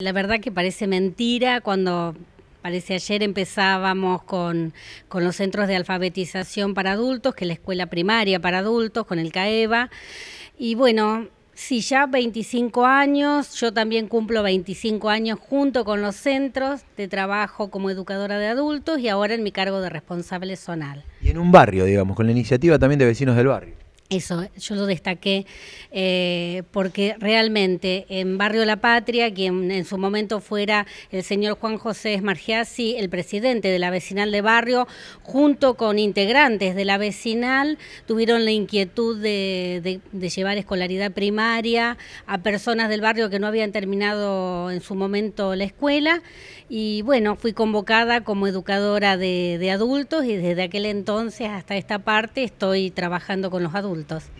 La verdad que parece mentira cuando Parece ayer empezábamos con, los centros de alfabetización para adultos, que es la escuela primaria para adultos, con el CAEVA. Y bueno, si ya 25 años, yo también cumplo 25 años junto con los centros de trabajo como educadora de adultos y ahora en mi cargo de responsable zonal. Y en un barrio, digamos, con la iniciativa también de vecinos del barrio. Eso, yo lo destaqué eh, porque realmente en Barrio La Patria, quien en su momento fuera el señor Juan José Esmargiasi, el presidente de la vecinal de barrio, junto con integrantes de la vecinal, tuvieron la inquietud de, llevar escolaridad primaria a personas del barrio que no habían terminado en su momento la escuela. Y bueno, fui convocada como educadora de adultos y desde aquel entonces hasta esta parte estoy trabajando con los adultos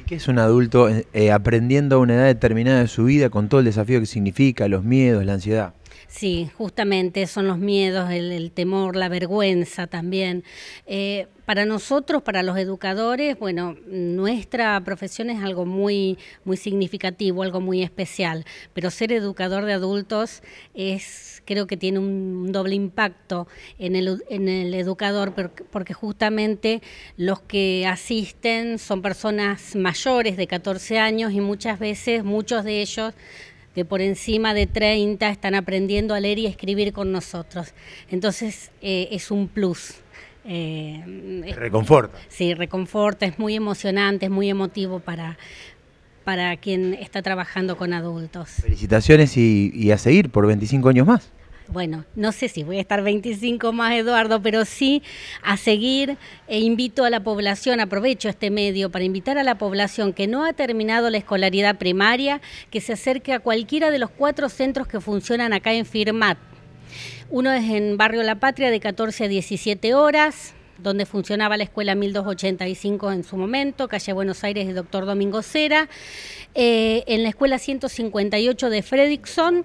qué es un adulto eh, aprendiendo a una edad determinada de su vida con todo el desafío que significa, los miedos, la ansiedad? Sí, justamente son los miedos, el, temor, la vergüenza también. Eh, para nosotros, para los educadores, bueno, nuestra profesión es algo muy, muy significativo, algo muy especial, pero ser educador de adultos es, creo que tiene un doble impacto en el, en el educador, porque justamente los que asisten son personas mayores de 14 años y muchas veces muchos de ellos que por encima de 30 están aprendiendo a leer y escribir con nosotros. Entonces eh, es un plus. Eh, reconforta. Sí, reconforta, es muy emocionante, es muy emotivo para, para quien está trabajando con adultos. Felicitaciones y, y a seguir por 25 años más bueno, no sé si voy a estar 25 más, Eduardo, pero sí a seguir e invito a la población, aprovecho este medio para invitar a la población que no ha terminado la escolaridad primaria, que se acerque a cualquiera de los cuatro centros que funcionan acá en Firmat. Uno es en Barrio La Patria de 14 a 17 horas donde funcionaba la escuela 1285 en su momento, calle Buenos Aires de doctor Domingo Cera, eh, en la escuela 158 de Fredrickson,